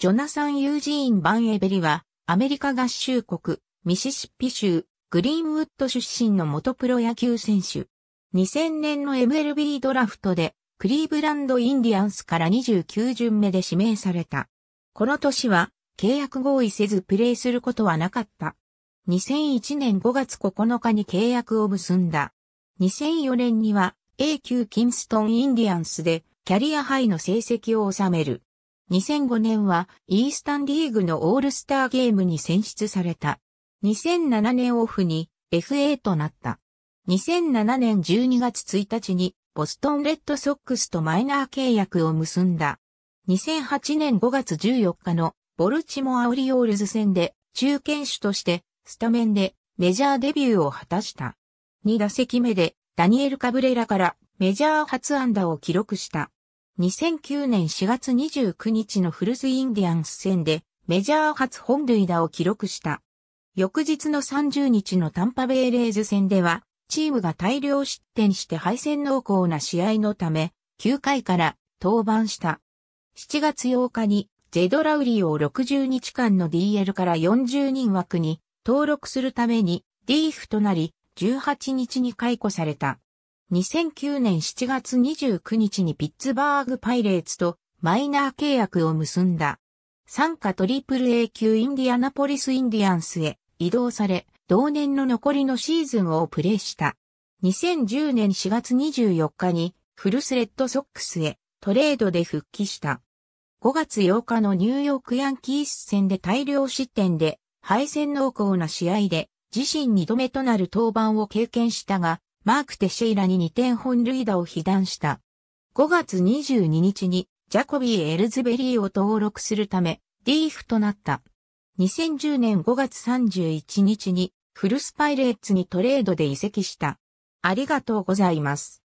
ジョナサン・ユージーン・バン・エベリは、アメリカ合衆国、ミシシッピ州、グリーンウッド出身の元プロ野球選手。2000年の MLB ドラフトで、クリーブランド・インディアンスから29巡目で指名された。この年は、契約合意せずプレーすることはなかった。2001年5月9日に契約を結んだ。2004年には A 級キンストン・インディアンスでキャリアハイの成績を収める。2005年はイースタンリーグのオールスターゲームに選出された。2007年オフに FA となった。2007年12月1日にボストンレッドソックスとマイナー契約を結んだ。2008年5月14日のボルチモア・オリオールズ戦で中堅手としてスタメンでメジャーデビューを果たした。2打席目でダニエル・カブレラからメジャー初安打を記録した。2009年4月29日のフルズインディアンス戦でメジャー初本塁打を記録した。翌日の30日のタンパベイレーズ戦では、チームが大量失点して敗戦濃厚な試合のため、9回から登板した。7月8日に、ジェドラウリーを60日間の DL から40人枠に登録するために、リーフとなり、18日に解雇された。2009年7月29日にピッツバーグパイレーツとマイナー契約を結んだ。参加トリプル A 級インディアナポリスインディアンスへ移動され、同年の残りのシーズンをプレーした。2010年4月24日にフルスレッドソックスへトレードで復帰した。5月8日のニューヨークヤンキース戦で大量失点で敗戦濃厚な試合で自身2度目となる登板を経験したが、マーク・テシェイラに2点本塁打を被弾した。5月22日にジャコビー・エルズベリーを登録するため、リーフとなった。2010年5月31日に、フルスパイレーツにトレードで移籍した。ありがとうございます。